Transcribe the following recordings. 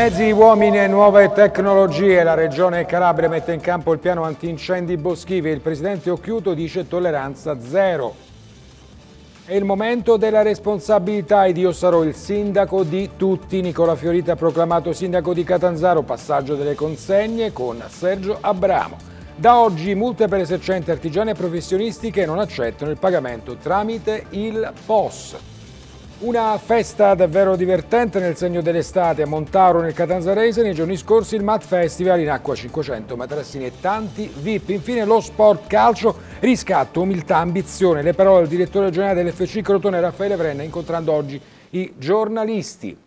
Mezzi, uomini e nuove tecnologie. La Regione Calabria mette in campo il piano antincendi boschivi. Il Presidente Occhiuto dice tolleranza zero. È il momento della responsabilità ed io sarò il sindaco di tutti. Nicola Fiorita proclamato sindaco di Catanzaro. Passaggio delle consegne con Sergio Abramo. Da oggi multe per esercenti artigiani e professionisti che non accettano il pagamento tramite il POS. Una festa davvero divertente nel segno dell'estate a Montauro nel Catanzarese. Nei giorni scorsi il Mat Festival in acqua 500, materassini e tanti VIP. Infine lo sport calcio, riscatto, umiltà, ambizione. Le parole del direttore generale dell'FC Crotone Raffaele Vrenna incontrando oggi i giornalisti.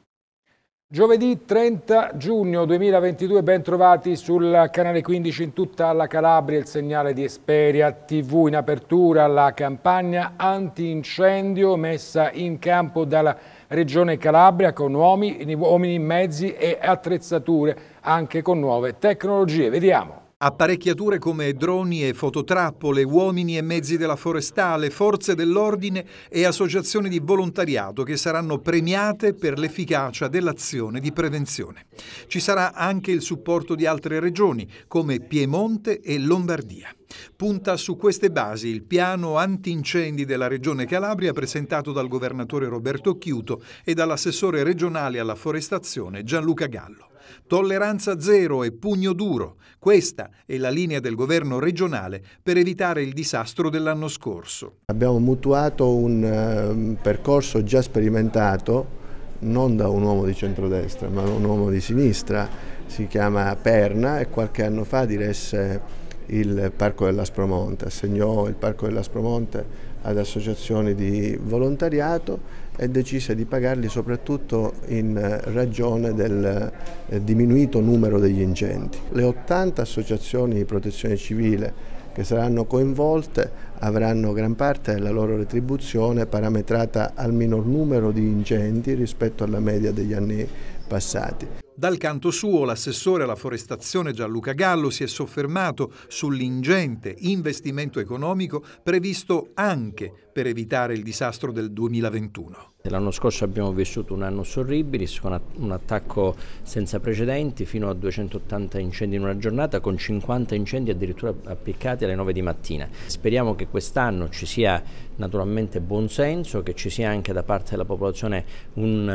Giovedì 30 giugno 2022, ben trovati sul canale 15 in tutta la Calabria, il segnale di Esperia TV in apertura alla campagna antincendio messa in campo dalla Regione Calabria con uomini, uomini, mezzi e attrezzature anche con nuove tecnologie. Vediamo. Apparecchiature come droni e fototrappole, uomini e mezzi della forestale, forze dell'ordine e associazioni di volontariato che saranno premiate per l'efficacia dell'azione di prevenzione. Ci sarà anche il supporto di altre regioni come Piemonte e Lombardia. Punta su queste basi il piano antincendi della Regione Calabria presentato dal governatore Roberto Chiuto e dall'assessore regionale alla forestazione Gianluca Gallo. Tolleranza zero e pugno duro. Questa è la linea del governo regionale per evitare il disastro dell'anno scorso. Abbiamo mutuato un eh, percorso già sperimentato non da un uomo di centrodestra ma da un uomo di sinistra, si chiama Perna e qualche anno fa diresse il Parco dell'Aspromonte, assegnò il Parco dell'Aspromonte ad associazioni di volontariato e decise di pagarli soprattutto in eh, ragione del eh, diminuito numero degli incendi. Le 80 associazioni di protezione civile che saranno coinvolte avranno gran parte della loro retribuzione parametrata al minor numero di incendi rispetto alla media degli anni passati. Dal canto suo, l'assessore alla forestazione Gianluca Gallo si è soffermato sull'ingente investimento economico previsto anche per evitare il disastro del 2021. L'anno scorso abbiamo vissuto un anno sorribile, con un attacco senza precedenti, fino a 280 incendi in una giornata, con 50 incendi addirittura appiccati alle 9 di mattina. Speriamo che quest'anno ci sia naturalmente buon senso, che ci sia anche da parte della popolazione un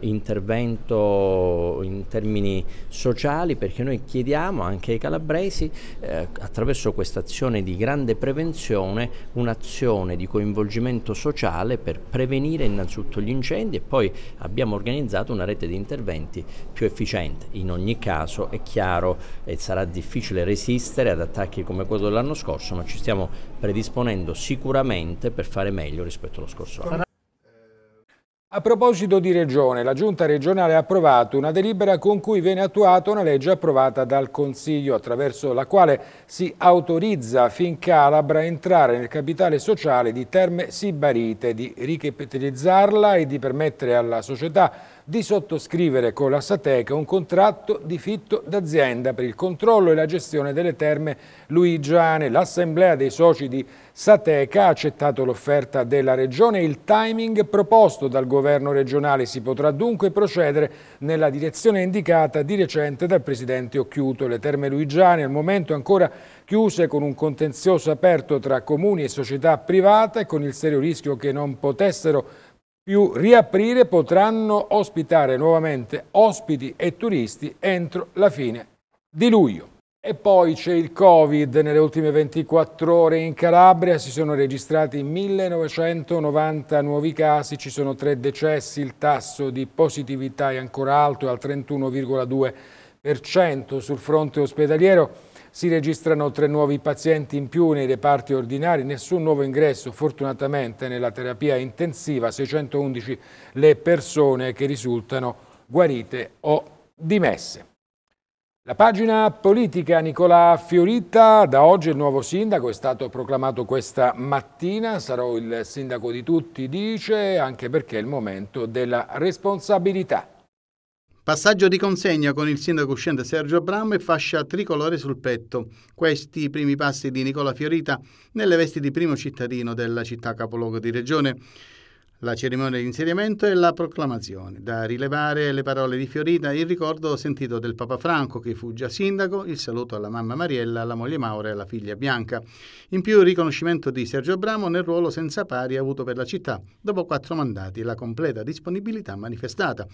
uh, intervento in termini sociali, perché noi chiediamo anche ai calabresi, eh, attraverso questa azione di grande prevenzione, un'azione di coinvolgimento coinvolgimento sociale per prevenire innanzitutto gli incendi e poi abbiamo organizzato una rete di interventi più efficiente. In ogni caso è chiaro e sarà difficile resistere ad attacchi come quello dell'anno scorso, ma ci stiamo predisponendo sicuramente per fare meglio rispetto allo scorso anno. A proposito di Regione, la Giunta regionale ha approvato una delibera con cui viene attuata una legge approvata dal Consiglio, attraverso la quale si autorizza Fincalabra a entrare nel capitale sociale di Terme Sibarite, di ricapitalizzarla e di permettere alla società di sottoscrivere con la Sateca un contratto di fitto d'azienda per il controllo e la gestione delle terme luigiane. L'assemblea dei soci di Sateca ha accettato l'offerta della Regione e il timing proposto dal governo regionale. Si potrà dunque procedere nella direzione indicata di recente dal presidente Occhiuto. Le terme luigiane al momento ancora chiuse con un contenzioso aperto tra comuni e società private e con il serio rischio che non potessero più riaprire potranno ospitare nuovamente ospiti e turisti entro la fine di luglio. E poi c'è il Covid. Nelle ultime 24 ore in Calabria si sono registrati 1990 nuovi casi, ci sono tre decessi, il tasso di positività è ancora alto, è al 31,2%. Sul fronte ospedaliero si registrano tre nuovi pazienti in più nei reparti ordinari, nessun nuovo ingresso, fortunatamente nella terapia intensiva 611 le persone che risultano guarite o dimesse. La pagina politica Nicola Fiorita, da oggi il nuovo sindaco, è stato proclamato questa mattina, sarò il sindaco di tutti, dice, anche perché è il momento della responsabilità. Passaggio di consegna con il sindaco uscente Sergio Abram e fascia tricolore sul petto. Questi i primi passi di Nicola Fiorita nelle vesti di primo cittadino della città capoluogo di regione la cerimonia di insediamento e la proclamazione. Da rilevare le parole di Fiorita, il ricordo sentito del Papa Franco che fu già sindaco, il saluto alla mamma Mariella, alla moglie Maura e alla figlia Bianca. In più il riconoscimento di Sergio Abramo nel ruolo senza pari avuto per la città, dopo quattro mandati e la completa disponibilità manifestata.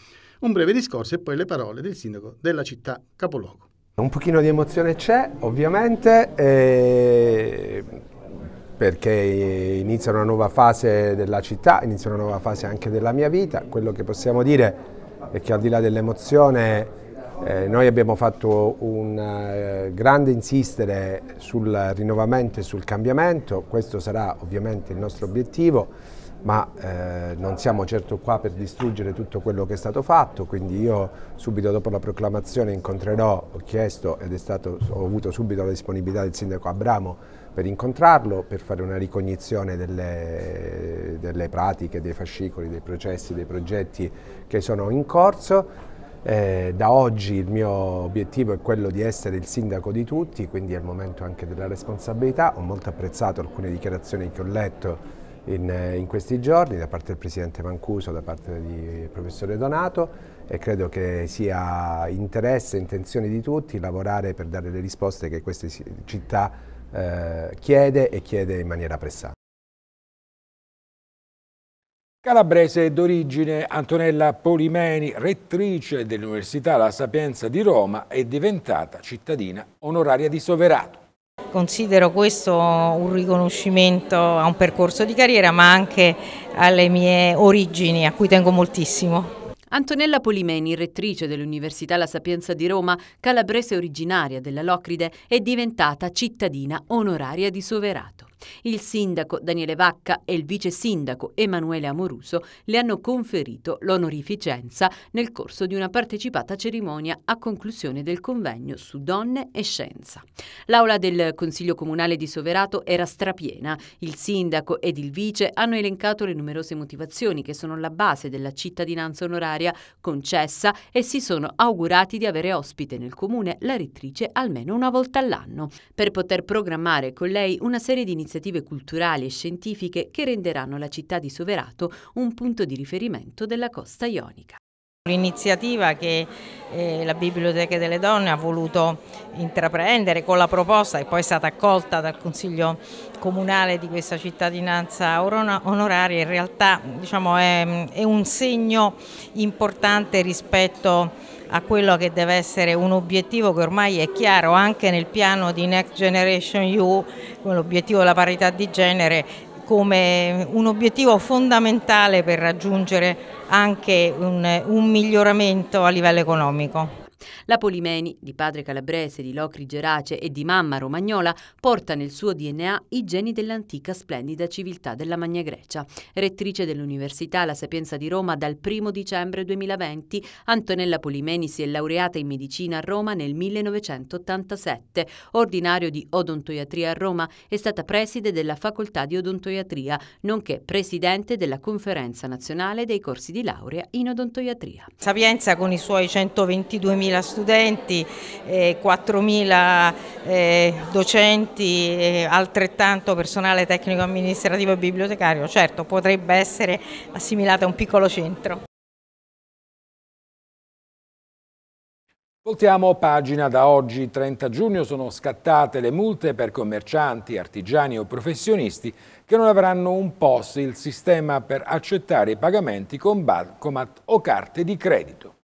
Un breve discorso e poi le parole del sindaco della città capoluogo. Un pochino di emozione c'è, ovviamente. E perché inizia una nuova fase della città, inizia una nuova fase anche della mia vita. Quello che possiamo dire è che al di là dell'emozione eh, noi abbiamo fatto un eh, grande insistere sul rinnovamento e sul cambiamento, questo sarà ovviamente il nostro obiettivo ma eh, non siamo certo qua per distruggere tutto quello che è stato fatto, quindi io subito dopo la proclamazione incontrerò, ho chiesto ed stato, ho avuto subito la disponibilità del sindaco Abramo per incontrarlo, per fare una ricognizione delle, delle pratiche, dei fascicoli, dei processi, dei progetti che sono in corso. Eh, da oggi il mio obiettivo è quello di essere il sindaco di tutti, quindi è il momento anche della responsabilità. Ho molto apprezzato alcune dichiarazioni che ho letto in, eh, in, questi giorni da parte del Presidente Mancuso, da parte del eh, Professore Donato e credo che sia interesse e intenzione di tutti lavorare per dare le risposte che questa città eh, chiede e chiede in maniera pressante. Calabrese d'origine, Antonella Polimeni, rettrice dell'Università La Sapienza di Roma, è diventata cittadina onoraria di Soverato considero questo un riconoscimento a un percorso di carriera ma anche alle mie origini a cui tengo moltissimo. Antonella Polimeni, rettrice dell'Università La Sapienza di Roma, calabrese originaria della Locride, è diventata cittadina onoraria di Soverato. Il sindaco Daniele Vacca e il vice sindaco Emanuele Amoruso le hanno conferito l'onorificenza nel corso di una partecipata cerimonia a conclusione del convegno su donne e scienza. L'aula del Consiglio Comunale di Soverato era strapiena. Il sindaco ed il vice hanno elencato le numerose motivazioni che sono la base della cittadinanza onoraria concessa e si sono augurati di avere ospite nel comune la rettrice almeno una volta all'anno per poter programmare con lei una serie di iniziative iniziative culturali e scientifiche che renderanno la città di Soverato un punto di riferimento della costa ionica. L'iniziativa che eh, la Biblioteca delle Donne ha voluto intraprendere con la proposta che poi è stata accolta dal Consiglio Comunale di questa cittadinanza onoraria in realtà diciamo, è, è un segno importante rispetto a a quello che deve essere un obiettivo che ormai è chiaro anche nel piano di Next Generation EU, l'obiettivo della parità di genere, come un obiettivo fondamentale per raggiungere anche un, un miglioramento a livello economico. La Polimeni, di padre calabrese, di Locri Gerace e di mamma romagnola, porta nel suo DNA i geni dell'antica splendida civiltà della Magna Grecia. Rettrice dell'Università La Sapienza di Roma dal 1 dicembre 2020, Antonella Polimeni si è laureata in medicina a Roma nel 1987, ordinario di odontoiatria a Roma, è stata preside della Facoltà di Odontoiatria, nonché presidente della Conferenza Nazionale dei Corsi di Laurea in Odontoiatria. Sapienza con i suoi 122.000 5.000 studenti, 4.000 eh, eh, docenti, eh, altrettanto personale tecnico amministrativo e bibliotecario, certo potrebbe essere assimilata a un piccolo centro. Voltiamo pagina da oggi 30 giugno sono scattate le multe per commercianti, artigiani o professionisti che non avranno un POS, il sistema per accettare i pagamenti con bancomat o carte di credito.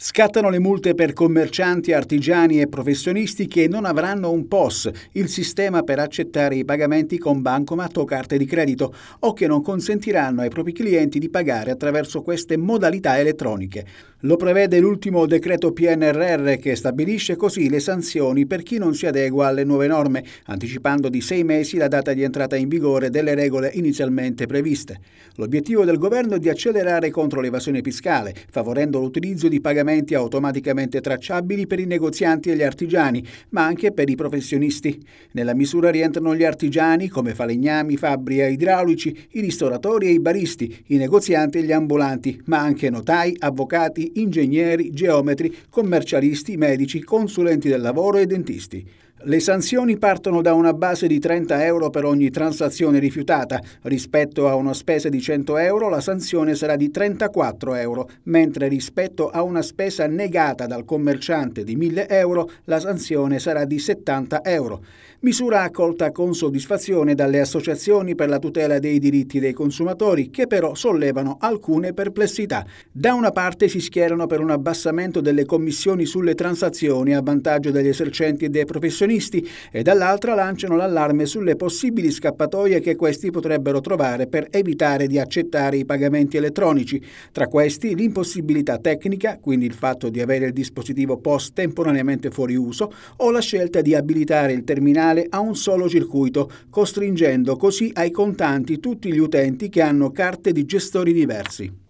Scattano le multe per commercianti, artigiani e professionisti che non avranno un POS, il sistema per accettare i pagamenti con bancomat o carte di credito, o che non consentiranno ai propri clienti di pagare attraverso queste modalità elettroniche. Lo prevede l'ultimo decreto PNRR che stabilisce così le sanzioni per chi non si adegua alle nuove norme, anticipando di sei mesi la data di entrata in vigore delle regole inizialmente previste. L'obiettivo del governo è di accelerare contro l'evasione fiscale, favorendo l'utilizzo di pagamenti automaticamente tracciabili per i negozianti e gli artigiani, ma anche per i professionisti. Nella misura rientrano gli artigiani come falegnami, fabbri e idraulici, i ristoratori e i baristi, i negozianti e gli ambulanti, ma anche notai, avvocati ingegneri, geometri, commercialisti, medici, consulenti del lavoro e dentisti. Le sanzioni partono da una base di 30 euro per ogni transazione rifiutata. Rispetto a una spesa di 100 euro la sanzione sarà di 34 euro, mentre rispetto a una spesa negata dal commerciante di 1000 euro la sanzione sarà di 70 euro misura accolta con soddisfazione dalle associazioni per la tutela dei diritti dei consumatori che però sollevano alcune perplessità. Da una parte si schierano per un abbassamento delle commissioni sulle transazioni a vantaggio degli esercenti e dei professionisti e dall'altra lanciano l'allarme sulle possibili scappatoie che questi potrebbero trovare per evitare di accettare i pagamenti elettronici, tra questi l'impossibilità tecnica, quindi il fatto di avere il dispositivo post temporaneamente fuori uso, o la scelta di abilitare il terminale finale a un solo circuito, costringendo così ai contanti tutti gli utenti che hanno carte di gestori diversi.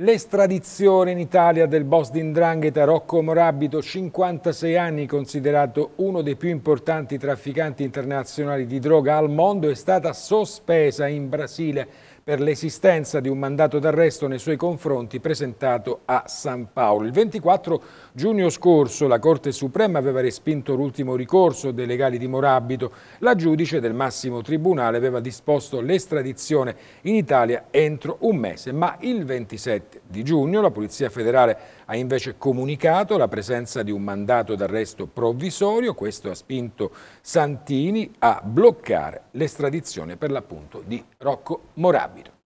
L'estradizione in Italia del boss di Ndrangheta Rocco Morabito, 56 anni, considerato uno dei più importanti trafficanti internazionali di droga al mondo, è stata sospesa in Brasile per l'esistenza di un mandato d'arresto nei suoi confronti presentato a San Paolo. Il 24 giugno scorso la Corte Suprema aveva respinto l'ultimo ricorso dei legali di Morabito. La giudice del massimo tribunale aveva disposto l'estradizione in Italia entro un mese, ma il 27 di giugno la Polizia federale ha invece comunicato la presenza di un mandato d'arresto provvisorio, questo ha spinto Santini a bloccare l'estradizione per l'appunto di Rocco Morabito.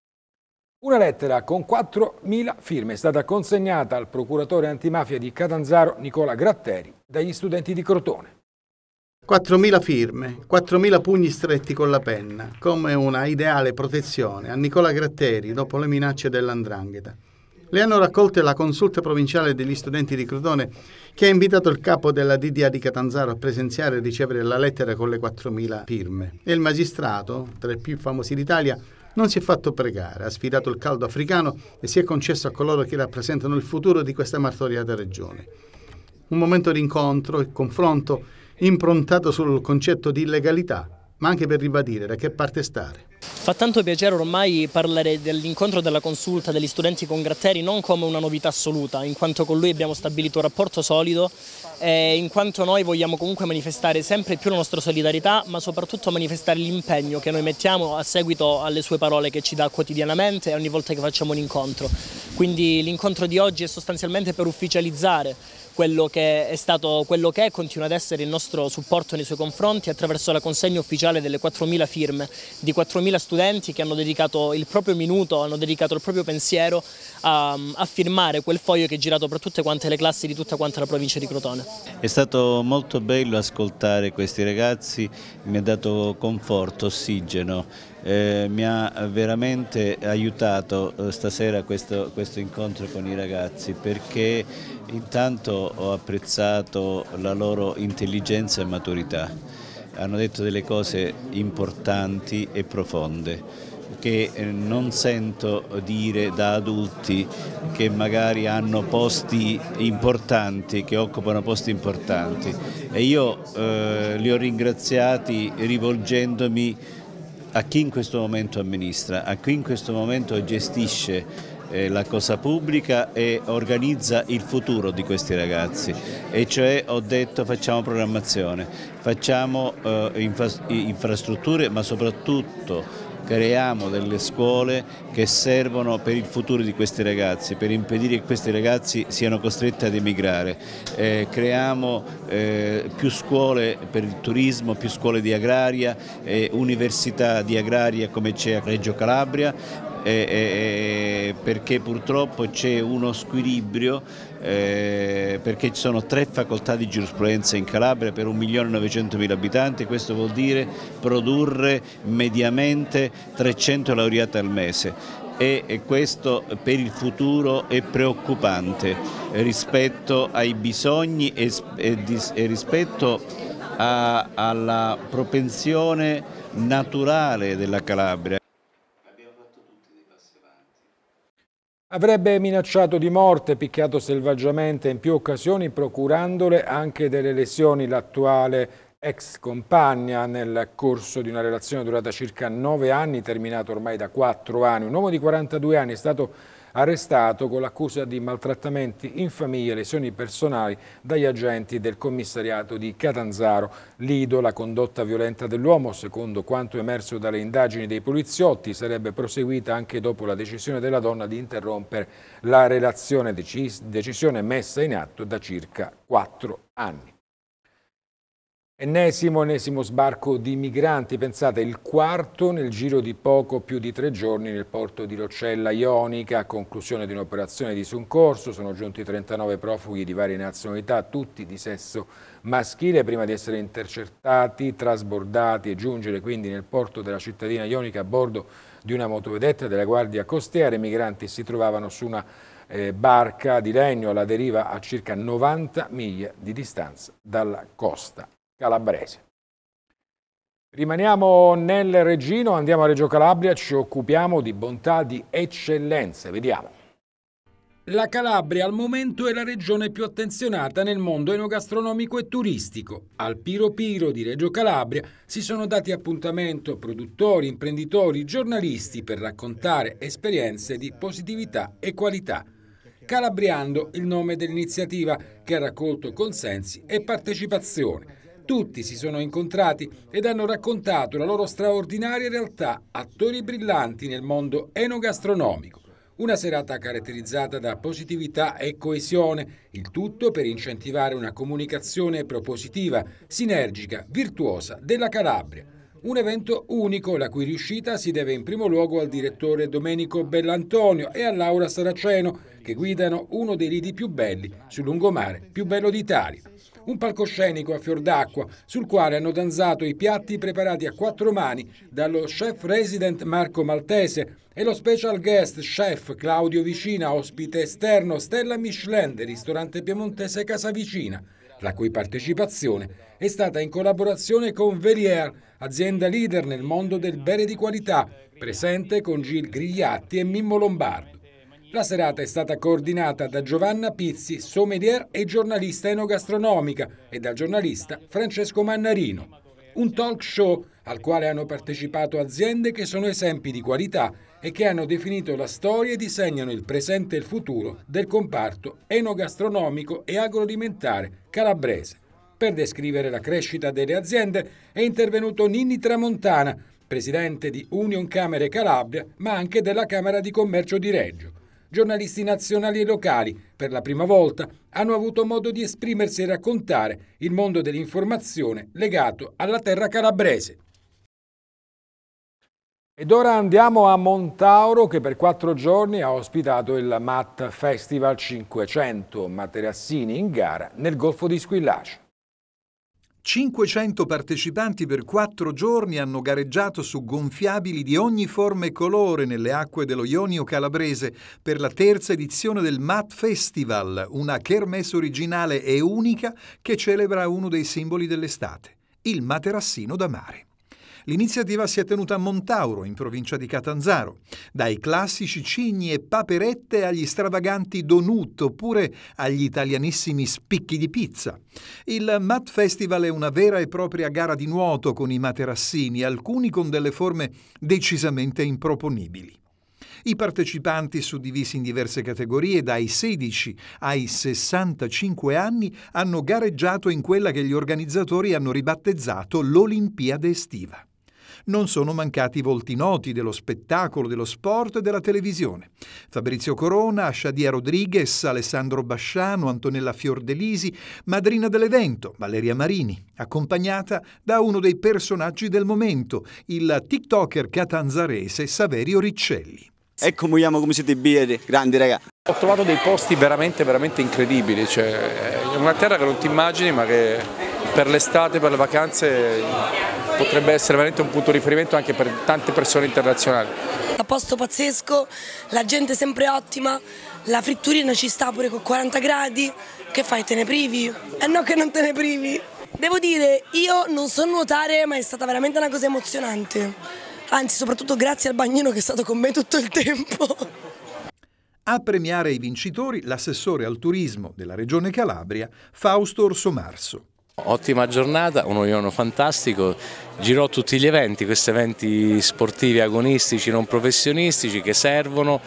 Una lettera con 4.000 firme è stata consegnata al procuratore antimafia di Catanzaro Nicola Gratteri dagli studenti di Crotone. 4.000 firme, 4.000 pugni stretti con la penna, come una ideale protezione a Nicola Gratteri dopo le minacce dell'Andrangheta le hanno raccolte la consulta provinciale degli studenti di Crotone, che ha invitato il capo della DDA di Catanzaro a presenziare e ricevere la lettera con le 4.000 firme. E il magistrato, tra i più famosi d'Italia, non si è fatto pregare, ha sfidato il caldo africano e si è concesso a coloro che rappresentano il futuro di questa martoriata regione. Un momento di incontro e confronto improntato sul concetto di legalità, ma anche per ribadire da che parte stare. Fa tanto piacere ormai parlare dell'incontro della consulta degli studenti con Gratteri non come una novità assoluta, in quanto con lui abbiamo stabilito un rapporto solido e in quanto noi vogliamo comunque manifestare sempre più la nostra solidarietà, ma soprattutto manifestare l'impegno che noi mettiamo a seguito alle sue parole che ci dà quotidianamente e ogni volta che facciamo un incontro. Quindi l'incontro di oggi è sostanzialmente per ufficializzare quello che è stato, quello che è, e continua ad essere il nostro supporto nei suoi confronti attraverso la consegna ufficiale totale delle 4.000 firme di 4.000 studenti che hanno dedicato il proprio minuto, hanno dedicato il proprio pensiero a, a firmare quel foglio che è girato per tutte quante le classi di tutta quanta la provincia di Crotone. È stato molto bello ascoltare questi ragazzi, mi ha dato conforto, ossigeno, eh, mi ha veramente aiutato eh, stasera questo, questo incontro con i ragazzi perché intanto ho apprezzato la loro intelligenza e maturità hanno detto delle cose importanti e profonde che eh, non sento dire da adulti che magari hanno posti importanti, che occupano posti importanti e io eh, li ho ringraziati rivolgendomi a chi in questo momento amministra, a chi in questo momento gestisce eh, la cosa pubblica e organizza il futuro di questi ragazzi e cioè ho detto facciamo programmazione, facciamo eh, infra infrastrutture ma soprattutto creiamo delle scuole che servono per il futuro di questi ragazzi, per impedire che questi ragazzi siano costretti ad emigrare. Eh, creiamo eh, più scuole per il turismo, più scuole di agraria, eh, università di agraria come c'è a Reggio Calabria, eh, perché purtroppo c'è uno squilibrio eh, perché ci sono tre facoltà di giurisprudenza in Calabria per 1.900.000 abitanti, questo vuol dire produrre mediamente 300 laureati al mese e questo per il futuro è preoccupante rispetto ai bisogni e, rispetto a, alla propensione naturale della Calabria. Avrebbe minacciato di morte, picchiato selvaggiamente in più occasioni, procurandole anche delle lesioni l'attuale ex compagna nel corso di una relazione durata circa nove anni, terminata ormai da quattro anni. Un uomo di 42 anni è stato arrestato con l'accusa di maltrattamenti in famiglia e lesioni personali dagli agenti del commissariato di Catanzaro. Lido, la condotta violenta dell'uomo, secondo quanto emerso dalle indagini dei poliziotti, sarebbe proseguita anche dopo la decisione della donna di interrompere la relazione, decisione messa in atto da circa quattro anni. Ennesimo, ennesimo sbarco di migranti, pensate il quarto nel giro di poco più di tre giorni nel porto di Roccella Ionica, a conclusione di un'operazione di soccorso, sono giunti 39 profughi di varie nazionalità, tutti di sesso maschile, prima di essere intercettati, trasbordati e giungere quindi nel porto della cittadina Ionica a bordo di una motovedetta della Guardia Costiera, i migranti si trovavano su una eh, barca di legno alla deriva a circa 90 miglia di distanza dalla costa calabrese. Rimaniamo nel Regino, andiamo a Reggio Calabria, ci occupiamo di bontà di eccellenze, vediamo. La Calabria al momento è la regione più attenzionata nel mondo enogastronomico e turistico. Al Piro Piro di Reggio Calabria si sono dati appuntamento produttori, imprenditori, giornalisti per raccontare esperienze di positività e qualità. Calabriando il nome dell'iniziativa che ha raccolto consensi e partecipazione. Tutti si sono incontrati ed hanno raccontato la loro straordinaria realtà, attori brillanti nel mondo enogastronomico. Una serata caratterizzata da positività e coesione, il tutto per incentivare una comunicazione propositiva, sinergica, virtuosa della Calabria. Un evento unico, la cui riuscita si deve in primo luogo al direttore Domenico Bellantonio e a Laura Saraceno, che guidano uno dei lidi più belli sul lungomare più bello d'Italia. Un palcoscenico a fior d'acqua sul quale hanno danzato i piatti preparati a quattro mani dallo chef resident Marco Maltese e lo special guest chef Claudio Vicina, ospite esterno Stella Michelin del ristorante piemontese Casa Vicina, la cui partecipazione è stata in collaborazione con Verrier, azienda leader nel mondo del bene di qualità, presente con Gil Grigliatti e Mimmo Lombardo. La serata è stata coordinata da Giovanna Pizzi, sommelier e giornalista enogastronomica, e dal giornalista Francesco Mannarino. Un talk show al quale hanno partecipato aziende che sono esempi di qualità e che hanno definito la storia e disegnano il presente e il futuro del comparto enogastronomico e agroalimentare calabrese. Per descrivere la crescita delle aziende è intervenuto Nini Tramontana, presidente di Union Camere Calabria, ma anche della Camera di Commercio di Reggio. Giornalisti nazionali e locali, per la prima volta, hanno avuto modo di esprimersi e raccontare il mondo dell'informazione legato alla terra calabrese. Ed ora andiamo a Montauro che per quattro giorni ha ospitato il MAT Festival 500, materassini in gara nel Golfo di Squillace. 500 partecipanti per quattro giorni hanno gareggiato su gonfiabili di ogni forma e colore nelle acque dello Ionio Calabrese per la terza edizione del Mat Festival, una kermesse originale e unica che celebra uno dei simboli dell'estate, il materassino da mare. L'iniziativa si è tenuta a Montauro, in provincia di Catanzaro. Dai classici cigni e paperette agli stravaganti donut oppure agli italianissimi spicchi di pizza. Il Mat Festival è una vera e propria gara di nuoto con i materassini, alcuni con delle forme decisamente improponibili. I partecipanti, suddivisi in diverse categorie dai 16 ai 65 anni, hanno gareggiato in quella che gli organizzatori hanno ribattezzato l'Olimpiade estiva non sono mancati volti noti dello spettacolo, dello sport e della televisione. Fabrizio Corona, Shadia Rodriguez, Alessandro Basciano, Antonella Fiordelisi, madrina dell'evento, Valeria Marini, accompagnata da uno dei personaggi del momento, il TikToker catanzarese Saverio Riccelli. Ecco Muiamo come siete bieri, grandi raga. Ho trovato dei posti veramente, veramente incredibili, cioè, è eh, una terra che non ti immagini ma che per l'estate, per le vacanze potrebbe essere veramente un punto di riferimento anche per tante persone internazionali. A posto pazzesco, la gente sempre ottima, la fritturina ci sta pure con 40 gradi, che fai te ne privi? Eh no che non te ne privi! Devo dire, io non so nuotare ma è stata veramente una cosa emozionante, anzi soprattutto grazie al bagnino che è stato con me tutto il tempo. A premiare i vincitori l'assessore al turismo della Regione Calabria, Fausto Orsomarso. Ottima giornata, uno rione fantastico, girò tutti gli eventi, questi eventi sportivi agonistici non professionistici che servono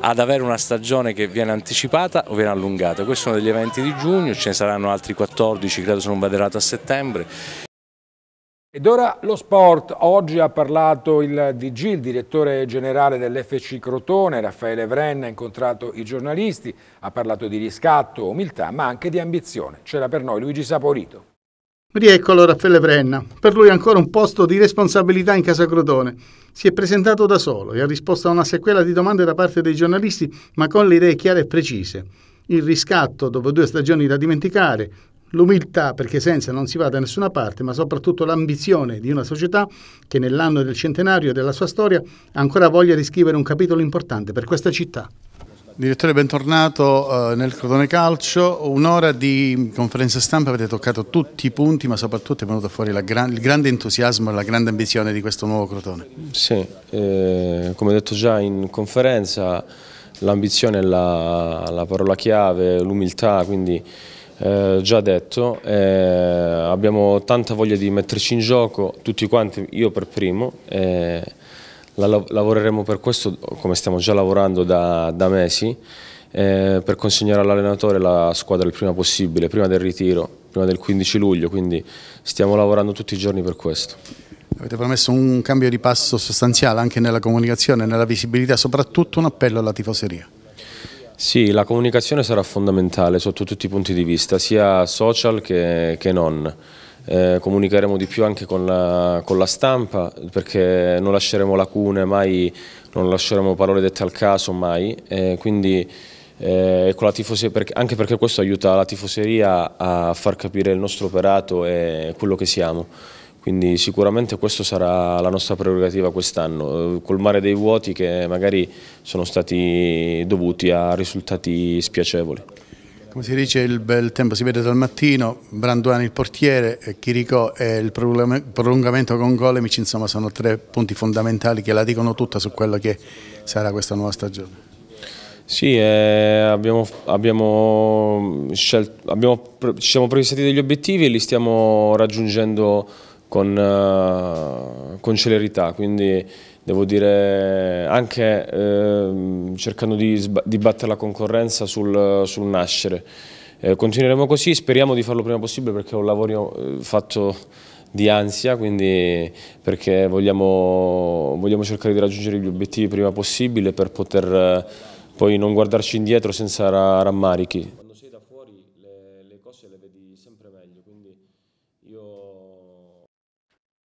ad avere una stagione che viene anticipata o viene allungata. Questi sono degli eventi di giugno, ce ne saranno altri 14, credo sono un baderato a settembre. Ed ora lo sport. Oggi ha parlato il DG, il direttore generale dell'FC Crotone, Raffaele Vrenna, ha incontrato i giornalisti, ha parlato di riscatto, umiltà, ma anche di ambizione. C'era per noi Luigi Saporito. Rieccolo Raffaele Vrenna. Per lui ancora un posto di responsabilità in Casa Crotone. Si è presentato da solo e ha risposto a una sequela di domande da parte dei giornalisti, ma con le idee chiare e precise. Il riscatto dopo due stagioni da dimenticare, L'umiltà, perché senza non si va da nessuna parte, ma soprattutto l'ambizione di una società che nell'anno del centenario della sua storia ha ancora voglia di scrivere un capitolo importante per questa città. Direttore, bentornato eh, nel Crotone Calcio. Un'ora di conferenza stampa, avete toccato tutti i punti, ma soprattutto è venuto fuori gran, il grande entusiasmo e la grande ambizione di questo nuovo Crotone. Sì, eh, come detto già in conferenza, l'ambizione è la, la parola chiave, l'umiltà, quindi eh, già detto, eh, abbiamo tanta voglia di metterci in gioco, tutti quanti, io per primo, eh, la, lavoreremo per questo come stiamo già lavorando da, da mesi, eh, per consegnare all'allenatore la squadra il prima possibile, prima del ritiro, prima del 15 luglio, quindi stiamo lavorando tutti i giorni per questo. Avete promesso un cambio di passo sostanziale anche nella comunicazione, nella visibilità, soprattutto un appello alla tifoseria. Sì, la comunicazione sarà fondamentale sotto tutti i punti di vista, sia social che, che non. Eh, comunicheremo di più anche con la, con la, stampa perché non lasceremo lacune mai, non lasceremo parole dette al caso mai, eh, quindi eh, perché, anche perché questo aiuta la tifoseria a far capire il nostro operato e quello che siamo. Quindi sicuramente questa sarà la nostra prerogativa quest'anno, colmare dei vuoti che magari sono stati dovuti a risultati spiacevoli. Come si dice il bel tempo si vede dal mattino, Branduani il portiere, eh, Chirico e il prolungamento con Golemic, insomma sono tre punti fondamentali che la dicono tutta su quello che sarà questa nuova stagione. Sì, eh, abbiamo, abbiamo, scelto, abbiamo, ci siamo prefissati degli obiettivi e li stiamo raggiungendo con, eh, con celerità, quindi devo dire anche eh, cercando di, di, battere la concorrenza sul, sul nascere. Eh, continueremo così, speriamo di farlo prima possibile perché è un lavoro eh, fatto di ansia, quindi perché vogliamo, vogliamo cercare di raggiungere gli obiettivi prima possibile per poter eh, poi non guardarci indietro senza rammarichi.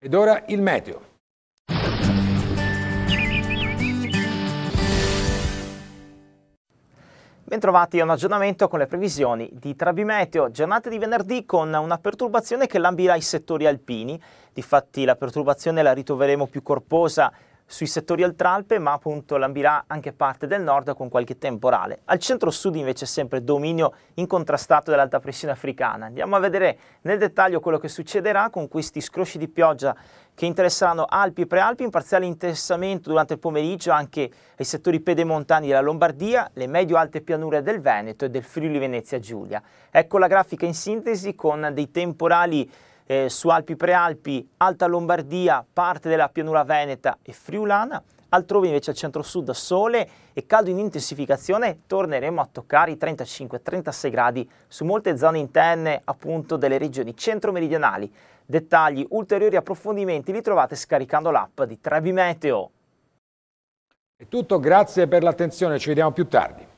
Ed ora il meteo. Bentrovati a un aggiornamento con le previsioni di Trabimeteo, giornata di venerdì con una perturbazione che lambirà i settori alpini, difatti la perturbazione la ritroveremo più corposa sui settori Altralpe, ma appunto lambirà anche parte del nord con qualche temporale. Al centro-sud invece è sempre dominio incontrastato dell'alta pressione africana. Andiamo a vedere nel dettaglio quello che succederà con questi scrosci di pioggia che interesseranno Alpi e Prealpi, in parziale interessamento durante il pomeriggio anche ai settori pedemontani della Lombardia, le medio-alte pianure del Veneto e del Friuli Venezia Giulia. Ecco la grafica in sintesi con dei temporali eh, su Alpi Prealpi, Alta Lombardia, parte della pianura veneta e friulana, altrove invece al centro-sud sole e caldo in intensificazione torneremo a toccare i 35-36 gradi su molte zone interne appunto delle regioni centro-meridionali. Dettagli, ulteriori approfondimenti li trovate scaricando l'app di Trebi Meteo. È tutto, grazie per l'attenzione, ci vediamo più tardi.